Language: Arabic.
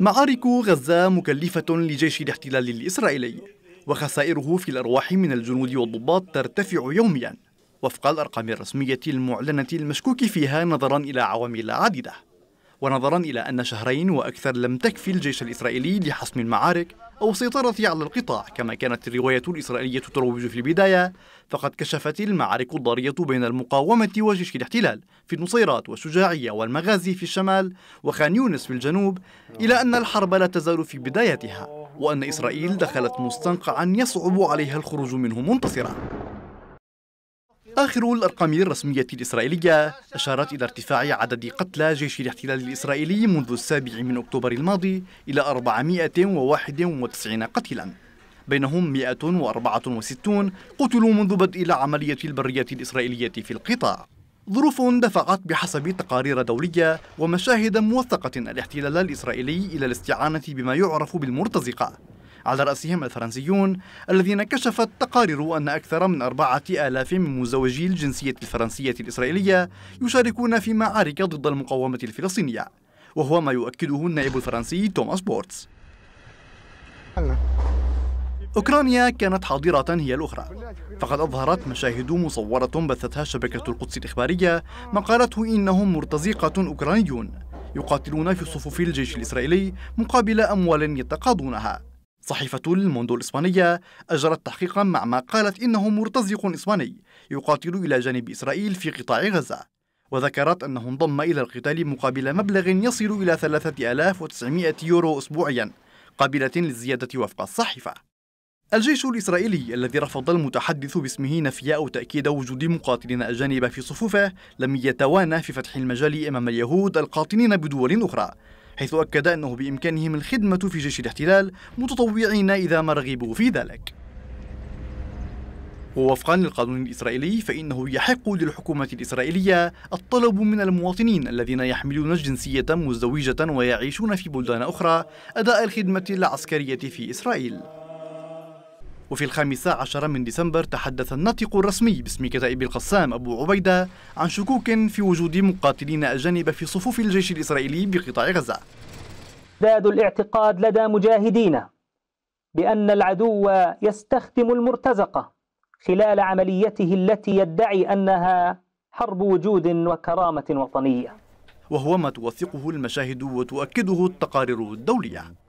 معارك غزة مكلفة لجيش الاحتلال الإسرائيلي وخسائره في الأرواح من الجنود والضباط ترتفع يوميا وفق الأرقام الرسمية المعلنة المشكوك فيها نظرا إلى عوامل عديدة ونظرا إلى أن شهرين وأكثر لم تكفي الجيش الإسرائيلي لحسم المعارك أو السيطرة على القطاع كما كانت الرواية الإسرائيلية تروج في البداية فقد كشفت المعارك الضارية بين المقاومة وجيش الاحتلال في النصيرات والشجاعية والمغازي في الشمال وخان يونس في الجنوب إلى أن الحرب لا تزال في بدايتها وأن إسرائيل دخلت مستنقعا يصعب عليها الخروج منه منتصرة آخر الأرقام الرسمية الإسرائيلية أشارت إلى ارتفاع عدد قتلى جيش الاحتلال الإسرائيلي منذ السابع من أكتوبر الماضي إلى 491 قتلاً بينهم 164 قتلوا منذ بدء العملية البرية الإسرائيلية في القطاع ظروف دفعت بحسب تقارير دولية ومشاهد موثقة الاحتلال الإسرائيلي إلى الاستعانة بما يعرف بالمرتزقة على رأسهم الفرنسيون الذين كشفت تقارير أن أكثر من أربعة آلاف من مزوجي الجنسية الفرنسية الإسرائيلية يشاركون في معارك ضد المقاومة الفلسطينية وهو ما يؤكده النائب الفرنسي توماس بورتس أوكرانيا كانت حاضرة هي الأخرى فقد أظهرت مشاهد مصورة بثتها شبكة القدس الإخبارية ما قالته إنهم مرتزقة أوكرانيون يقاتلون في صفوف الجيش الإسرائيلي مقابل أموال يتقاضونها صحيفة الموندو الإسبانية أجرت تحقيقا مع ما قالت إنه مرتزق إسباني يقاتل إلى جانب إسرائيل في قطاع غزة وذكرت أنه انضم إلى القتال مقابل مبلغ يصل إلى 3900 يورو أسبوعيا قابلة للزيادة وفق الصحيفة الجيش الإسرائيلي الذي رفض المتحدث باسمه نفياء تأكيد وجود مقاتلين أجانب في صفوفه لم يتوانى في فتح المجال أمام اليهود القاطنين بدول أخرى حيث أكد أنه بإمكانهم الخدمة في جيش الاحتلال متطوعين إذا ما رغبوا في ذلك ووفقا للقانون الإسرائيلي فإنه يحق للحكومة الإسرائيلية الطلب من المواطنين الذين يحملون جنسية مزدوجة ويعيشون في بلدان أخرى أداء الخدمة العسكرية في إسرائيل وفي الخامسة عشر من ديسمبر تحدث الناطق الرسمي باسم كتائب القسام أبو عبيدة عن شكوك في وجود مقاتلين أجانب في صفوف الجيش الإسرائيلي بقطاع غزة زاد الاعتقاد لدى مجاهدينا بأن العدو يستخدم المرتزقة خلال عمليته التي يدعي أنها حرب وجود وكرامة وطنية وهو ما توثقه المشاهد وتؤكده التقارير الدولية